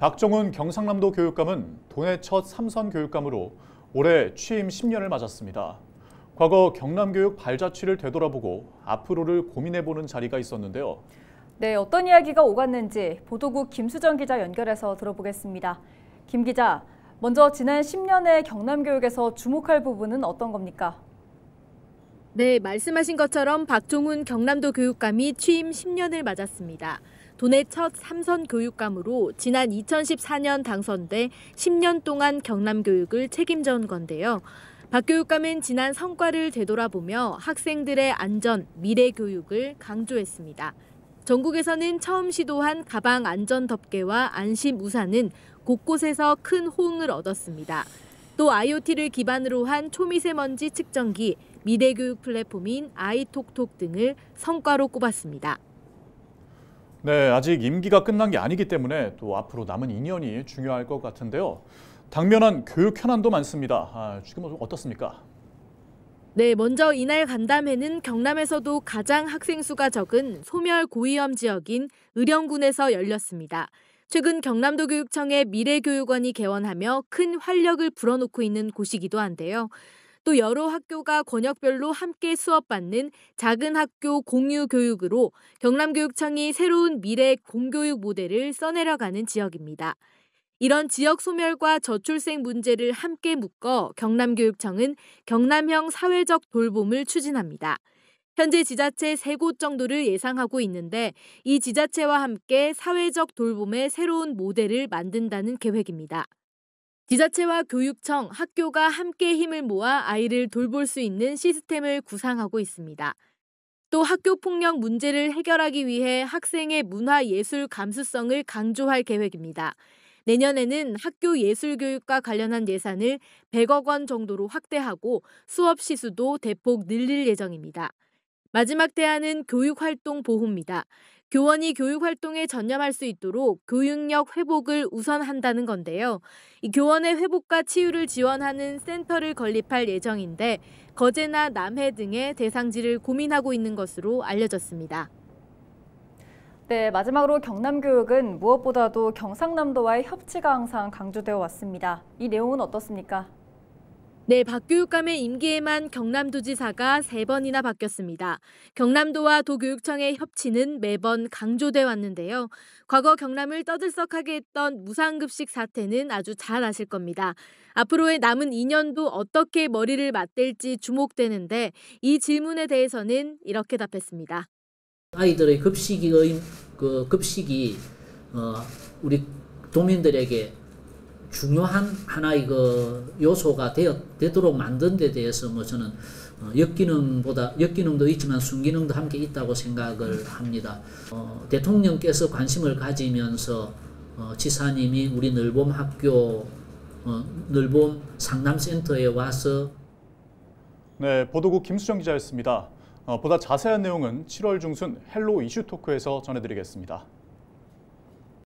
박정훈 경상남도 교육감은 도내 첫 삼선 교육감으로 올해 취임 10년을 맞았습니다. 과거 경남교육 발자취를 되돌아보고 앞으로를 고민해보는 자리가 있었는데요. 네, 어떤 이야기가 오갔는지 보도국 김수정 기자 연결해서 들어보겠습니다. 김 기자, 먼저 지난 10년의 경남교육에서 주목할 부분은 어떤 겁니까? 네, 말씀하신 것처럼 박종훈 경남도 교육감이 취임 10년을 맞았습니다. 도내 첫 삼선 교육감으로 지난 2014년 당선돼 10년 동안 경남 교육을 책임져 온 건데요. 박 교육감은 지난 성과를 되돌아보며 학생들의 안전, 미래 교육을 강조했습니다. 전국에서는 처음 시도한 가방 안전 덮개와 안심 우산은 곳곳에서 큰 호응을 얻었습니다. 또 IoT를 기반으로 한 초미세먼지 측정기, 미래교육 플랫폼인 아이톡톡 등을 성과로 꼽았습니다. 네, 아직 임기가 끝난 게 아니기 때문에 또 앞으로 남은 2년이 중요할 것 같은데요. 당면한 교육 현안도 많습니다. 아, 지금 어떻습니까? 네, 먼저 이날 간담회는 경남에서도 가장 학생 수가 적은 소멸 고위험 지역인 의령군에서 열렸습니다. 최근 경남도 교육청의 미래교육원이 개원하며 큰 활력을 불어넣고 있는 곳이기도 한데요. 또 여러 학교가 권역별로 함께 수업받는 작은 학교 공유 교육으로 경남교육청이 새로운 미래 공교육 모델을 써내려가는 지역입니다. 이런 지역 소멸과 저출생 문제를 함께 묶어 경남교육청은 경남형 사회적 돌봄을 추진합니다. 현재 지자체 세 곳 정도를 예상하고 있는데 이 지자체와 함께 사회적 돌봄의 새로운 모델을 만든다는 계획입니다. 지자체와 교육청, 학교가 함께 힘을 모아 아이를 돌볼 수 있는 시스템을 구상하고 있습니다. 또 학교 폭력 문제를 해결하기 위해 학생의 문화 예술 감수성을 강조할 계획입니다. 내년에는 학교 예술 교육과 관련한 예산을 100억 원 정도로 확대하고 수업 시수도 대폭 늘릴 예정입니다. 마지막 대안은 교육활동 보호입니다. 교원이 교육활동에 전념할 수 있도록 교육력 회복을 우선한다는 건데요. 이 교원의 회복과 치유를 지원하는 센터를 건립할 예정인데 거제나 남해 등의 대상지를 고민하고 있는 것으로 알려졌습니다. 네, 마지막으로 경남교육은 무엇보다도 경상남도와의 협치가 항상 강조되어 왔습니다. 이 내용은 어떻습니까? 네, 박교육감의 임기에만 경남도지사가 3번이나 바뀌었습니다. 경남도와 도교육청의 협치는 매번 강조돼 왔는데요. 과거 경남을 떠들썩하게 했던 무상급식 사태는 아주 잘 아실 겁니다. 앞으로의 남은 2년도 어떻게 머리를 맞댈지 주목되는데 이 질문에 대해서는 이렇게 답했습니다. 아이들의 급식의 급식이 그 어, 우리 도민들에게 중요한 하나 의그 요소가 되어, 되도록 만든 데 대해서 뭐 저는 어, 역기능보다 역기능도 있지만 순기능도 함께 있다고 생각을 합니다. 어, 대통령께서 관심을 가지면서 어, 지사님이 우리 늘봄 학교 어, 늘봄 상담센터에 와서 네 보도국 김수정 기자였습니다. 어, 보다 자세한 내용은 7월 중순 헬로 이슈 토크에서 전해드리겠습니다.